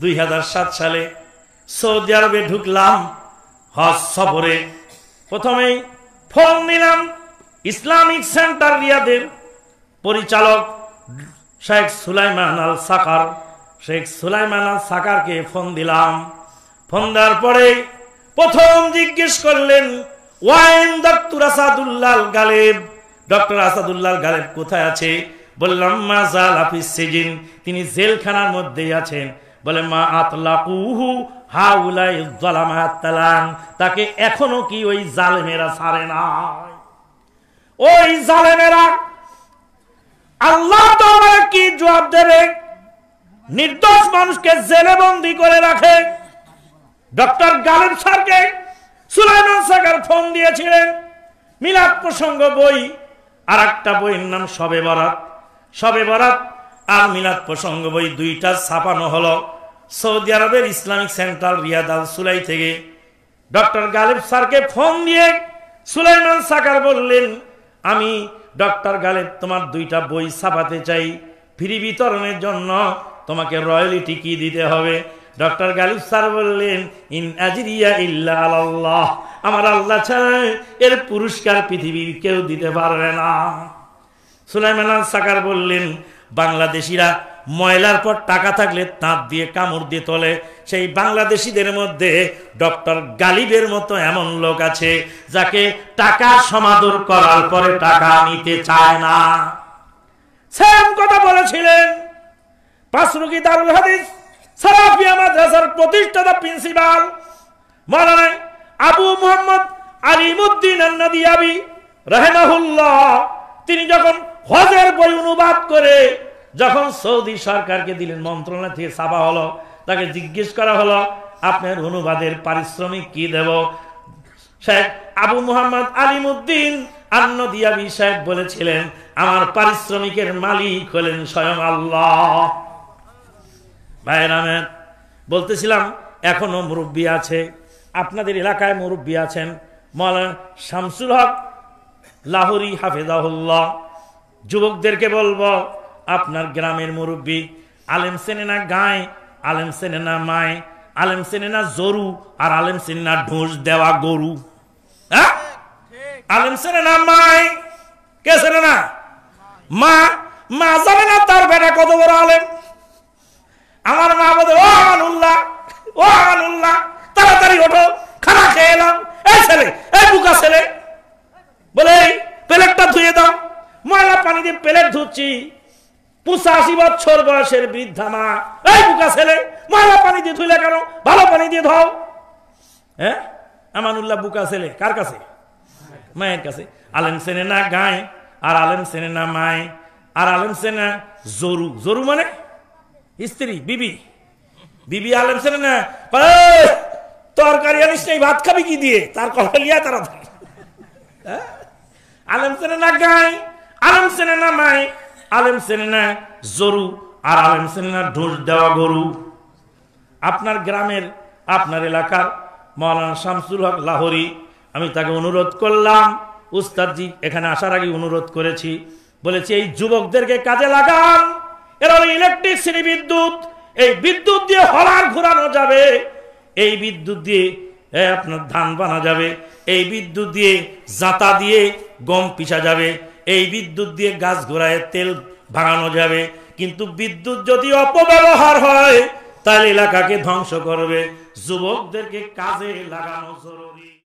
দুই সালে সৌদি আরবে ঢুকলাম হজ সফরে প্রথমেই ফোন নিলাম ইসলামিক সেন্টার রিয়াদের পরিচালক Sheikh Sulaiman Al Saqar Sheikh Sulaiman Al সাকারকে ফোন দিলাম ফোন দেওয়ার পরে প্রথম জিজ্ঞেস করলেন ওয়াইন ডক্টর আসাদুল্লাল গালেব ডক্টর আসাদুল্লাল গালেব কোথায় আছে বললাম মা জাল আফিস সিজিন তিনি জেলখানার মধ্যেই আছেন বলে মা আতলাকুহু হাউলাই তাকে এখনো কি ওই জালেমেরা ছাড়ে না ওই জালেমেরা আল্লাহ কি জবাব দেবে নির্দোষ মানুষকে জেলে বন্দি করে রাখে ডক্টর গালিব স্যারকে সুলাইমান সাকার ফোন দিয়েছিলেন মিলাদ প্রসঙ্গ বই আর একটা বইয়ের নাম সবে বরাত সবে বরাত আর মিলাদ প্রসঙ্গ বই দুইটা ছাপানো হলো সৌদি আরবের ইসলামিক সেন্ট্রাল রিয়াদ আল সুলাই থেকে ডক্টর গালিব স্যারকে ফোন দিয়ে সুলাইমান সাকার বললেন আমি ডক্টর গালেব তোমার দুইটা বই ছাপাতে চাই ফ্রি বিতরণের জন্য তোমাকে রয়্যালিটি কি দিতে হবে ডক্টর গালিব স্যার বললেন ইন আজিরিয়া ইল্লা আল্লাহ আমার আল্লাহ ছাড়া এর পুরস্কার পৃথিবীর কেউ দিতে পারবে না সুলাইমান সাকার বললেন বাংলাদেশিরা ময়লার পর টাকা থাকলে তাঁত দিয়ে কামড় দিয়ে তোলে সেই বাংলাদেশিদের মধ্যে ডক্টর গালিবের মতো এমন লোক আছে যাকে টাকা সমাদর করার পরে টাকা নিতে চায় না সেম কথা বলেছিলেন পাঁচরুকি দারুল হাদিস সারাফিয়া মাদ্রাসার প্রতিষ্ঠাতা প্রিন্সিপাল মহারায় আবু মোহাম্মদ আলিমুদ্দিন আন্নাদি আবি রহমাহুল্লাহ তিনি যখন হজের বই অনুবাদ করে যখন সৌদি সরকারকে দিলেন মন্ত্রণালয় থেকে ছাপা হলো তাকে জিজ্ঞেস করা হলো আপনার অনুবাদের পারিশ্রমিক কি দেব শেখ আবু মুহাম্মদ আলিমুদ্দিন আন্নদিয়াবি সাহেব বলেছিলেন আমার পারিশ্রমিকের মালিক হলেন স্বয়ং আল্লাহ ভাই আহমেদ বলতেছিলাম এখনো মুরব্বী আছে আপনাদের এলাকায় মুরব্বী আছেন মৌলানা শামসুল হক লাহোরি হাফেদাহুল্লাহ যুবকদেরকে বলব আপনার গ্রামের মুরব্বী আলেম সেনে না গায়ে আলেম সেনে না মায় আলেম সেনে না জরু আর আলেম সেনে না ঢোস দেওয়া গরু হ্যাঁ? আলেম সেনে না মায় কে সেনে না মা মা জানে না তার বেটা কত বড় আলেম আমার মা বলে ও আনুল্লাহ ও আনুল্লাহ তাড়াতাড়ি ওঠো খানা খেয়ে এলাম এই ছেলে এই বুকা ছেলে দিয়ে প্লেট ধুচ্ছি পঁচাশি বছর বয়সের বৃদ্ধা মা এই বুকা ছেলে ময়লা পানি দিয়ে ধুইলে কেন ভালো পানি দিয়ে ধও হ্যাঁ আমানুল্লাহ বুকা ছেলে কার কাছে মায়ের কাছে আলেম সেনে না গায়ে আর আলেম সেনে না মায় আর আলেম সেনে জরু জরু মানে স্ত্রী বিবি বিবি আলেম সেনে না তরকারি আনিস নেই ভাত খাবি কি দিয়ে তার কথা লিয়া তারা হ্যাঁ? আলেম সেনে না গায়ে আলম চেনে না মাই আলম চেনে না জরু আর আলম চেনে না ঢোস দেওয়া গরু আপনার গ্রামের আপনার এলাকার মৌলানা শামসুল হক লাহোরি আমি তাকে অনুরোধ করলাম উস্তাদজি এখানে আসার আগে অনুরোধ করেছি বলেছি এই যুবকদেরকে কাজে লাগান এরা ইলেকট্রিসিটি বিদ্যুৎ এই বিদ্যুৎ দিয়ে হলার ঘোরানো যাবে এই বিদ্যুৎ দিয়ে আপনার ধান বানা যাবে এই বিদ্যুৎ দিয়ে জাতা দিয়ে গম পিসা যাবে এই বিদ্যুৎ দিয়ে গাছ ঘোড়ায় তেল ভাঙানো যাবে কিন্তু বিদ্যুৎ যদি অপব্যবহার হয় তাহলে এলাকাকে ধ্বংস করবে যুবকদেরকে কাজে লাগানো জরুরি